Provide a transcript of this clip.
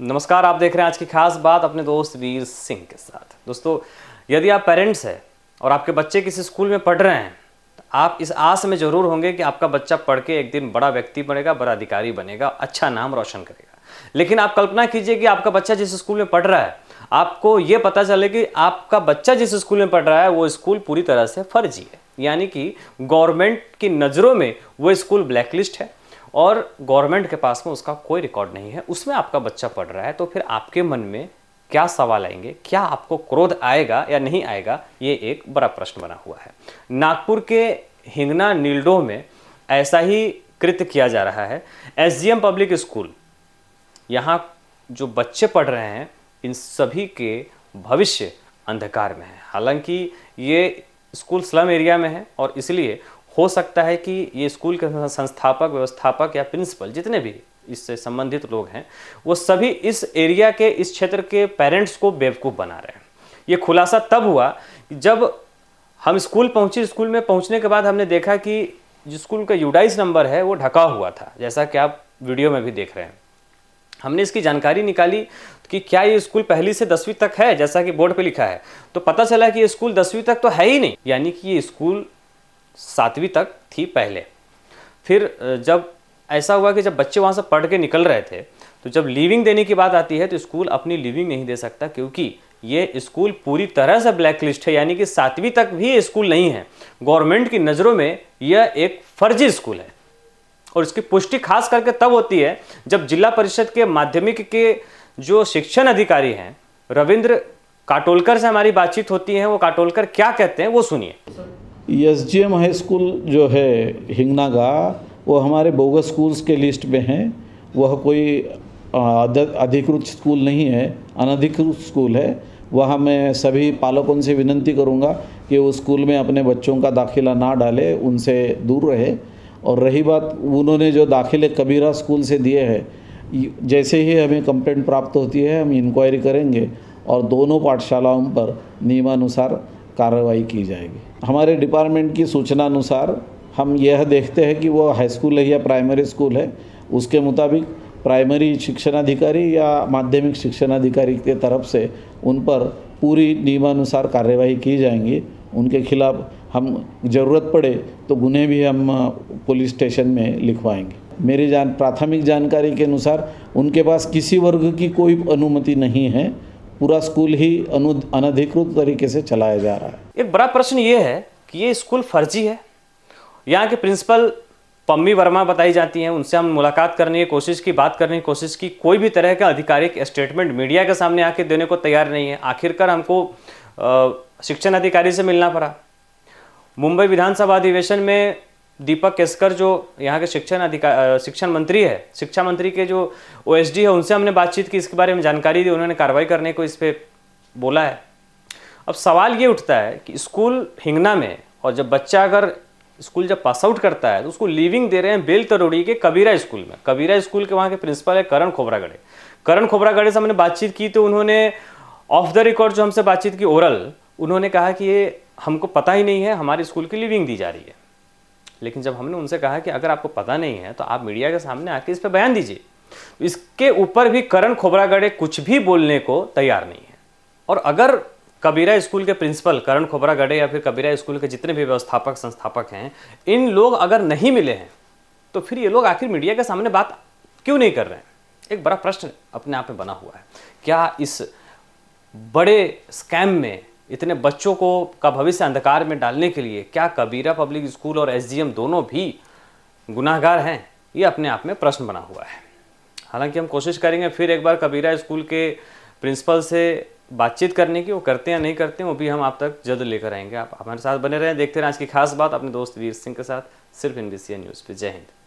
नमस्कार आप देख रहे हैं आज की खास बात अपने दोस्त वीर सिंह के साथ दोस्तों यदि आप पेरेंट्स हैं और आपके बच्चे किसी स्कूल में पढ़ रहे हैं तो आप इस आस में ज़रूर होंगे कि आपका बच्चा पढ़ के एक दिन बड़ा व्यक्ति बनेगा बड़ा अधिकारी बनेगा अच्छा नाम रोशन करेगा लेकिन आप कल्पना कीजिए कि आपका बच्चा जिस स्कूल में पढ़ रहा है आपको ये पता चले कि आपका बच्चा जिस स्कूल में पढ़ रहा है वो स्कूल पूरी तरह से फर्जी है यानी कि गवर्नमेंट की नज़रों में वो स्कूल ब्लैकलिस्ट है और गवर्नमेंट के पास में उसका कोई रिकॉर्ड नहीं है उसमें आपका बच्चा पढ़ रहा है तो फिर आपके मन में क्या सवाल आएंगे क्या आपको क्रोध आएगा या नहीं आएगा ये एक बड़ा प्रश्न बना हुआ है नागपुर के हिंगना नीलडो में ऐसा ही कृत्य किया जा रहा है एस पब्लिक स्कूल यहाँ जो बच्चे पढ़ रहे हैं इन सभी के भविष्य अंधकार में है हालांकि ये स्कूल स्लम एरिया में है और इसलिए हो सकता है कि ये स्कूल के संस्थापक व्यवस्थापक या प्रिंसिपल जितने भी इससे संबंधित लोग हैं वो सभी इस एरिया के इस क्षेत्र के पेरेंट्स को बेवकूफ़ बना रहे हैं ये खुलासा तब हुआ जब हम स्कूल पहुंचे स्कूल में पहुंचने के बाद हमने देखा कि जो स्कूल का यूडाइज नंबर है वो ढका हुआ था जैसा कि आप वीडियो में भी देख रहे हैं हमने इसकी जानकारी निकाली कि क्या ये स्कूल पहली से दसवीं तक है जैसा कि बोर्ड पे लिखा है तो पता चला कि ये स्कूल दसवीं तक तो है ही नहीं यानी कि ये स्कूल सातवीं तक थी पहले फिर जब ऐसा हुआ कि जब बच्चे वहाँ से पढ़ के निकल रहे थे तो जब लीविंग देने की बात आती है तो स्कूल अपनी लीविंग नहीं दे सकता क्योंकि ये स्कूल पूरी तरह से ब्लैक लिस्ट है यानी कि सातवीं तक भी स्कूल नहीं है गवर्नमेंट की नज़रों में यह एक फर्जी स्कूल है और इसकी पुष्टि खास करके तब होती है जब जिला परिषद के माध्यमिक के जो शिक्षण अधिकारी हैं रविंद्र काटोलकर से हमारी बातचीत होती है वो काटोलकर क्या कहते हैं वो सुनिए S G M high school जो है हिंगनागा वो हमारे बोगस स्कूल्स के लिस्ट में हैं वह कोई अधिकृत स्कूल नहीं है अनधिकृत स्कूल है वहाँ मैं सभी पालकों से विनती करूँगा कि वो स्कूल में अपने बच्चों का दाखिला ना डाले उनसे दूर रहे और रही बात उन्होंने जो दाखिले कबीरा स्कूल से दिए हैं जैसे ही हमें कंप्लेंट प्राप्त होती है हम इंक्वायरी करेंगे और दोनों पाठशालाओं पर नियमानुसार कार्रवाई की जाएगी हमारे डिपार्टमेंट की सूचना अनुसार हम यह देखते हैं कि वो हाई स्कूल है या प्राइमरी स्कूल है उसके मुताबिक प्राइमरी शिक्षणाधिकारी या माध्यमिक शिक्षणाधिकारी के तरफ से उन पर पूरी नियमानुसार कार्यवाही की जाएंगी उनके खिलाफ हम ज़रूरत पड़े तो गुन्हे भी हम पुलिस स्टेशन में लिखवाएंगे मेरी जान प्राथमिक जानकारी के अनुसार उनके पास किसी वर्ग की कोई अनुमति नहीं है पूरा स्कूल ही अनु अनधिकृत तरीके से चलाया जा रहा है एक बड़ा प्रश्न ये है कि ये स्कूल फर्जी है यहाँ के प्रिंसिपल पम्मी वर्मा बताई जाती हैं उनसे हम मुलाकात करने की कोशिश की बात करने की कोशिश की कोई भी तरह का आधिकारिक स्टेटमेंट मीडिया के सामने आके देने को तैयार नहीं है आखिरकार हमको शिक्षण अधिकारी से मिलना पड़ा मुंबई विधानसभा अधिवेशन में दीपक केसकर जो यहाँ के शिक्षण अधिकार शिक्षण मंत्री है शिक्षा मंत्री के जो ओ है उनसे हमने बातचीत की इसके बारे में जानकारी दी उन्होंने कार्रवाई करने को इस पर बोला है अब सवाल ये उठता है कि स्कूल हिंगना में और जब बच्चा अगर स्कूल जब पास आउट करता है तो उसको लीविंग दे रहे हैं बेल तरोड़ी के कबीरा स्कूल में कबीरा स्कूल के वहाँ के प्रिंसिपल है करण खोबरागढ़े करण खोबरागढ़े से हमने बातचीत की तो उन्होंने ऑफ द रिकॉर्ड जो हमसे बातचीत की ओरल उन्होंने कहा कि ये हमको पता ही नहीं है हमारे स्कूल की लिविंग दी जा रही है लेकिन जब हमने उनसे कहा कि अगर आपको पता नहीं है तो आप मीडिया के सामने आके इस पर बयान दीजिए तो इसके ऊपर भी करण खोबरागढ़े कुछ भी बोलने को तैयार नहीं है और अगर कबीरा स्कूल के प्रिंसिपल करण खोबरागड़े या फिर कबीरा स्कूल के जितने भी व्यवस्थापक संस्थापक हैं इन लोग अगर नहीं मिले हैं तो फिर ये लोग आखिर मीडिया के सामने बात क्यों नहीं कर रहे हैं एक बड़ा प्रश्न अपने आप में बना हुआ है क्या इस बड़े स्कैम में इतने बच्चों को का भविष्य अंधकार में डालने के लिए क्या कबीरा पब्लिक स्कूल और एसडीएम दोनों भी गुनाहगार हैं ये अपने आप में प्रश्न बना हुआ है हालांकि हम कोशिश करेंगे फिर एक बार कबीरा स्कूल के प्रिंसिपल से बातचीत करने की वो करते हैं नहीं करते हैं वो भी हम आप तक जल्द लेकर आएंगे आप हमारे साथ बने रहें देखते रहें आज की खास बात अपने दोस्त वीर सिंह के साथ सिर्फ एन न्यूज़ पर जय हिंद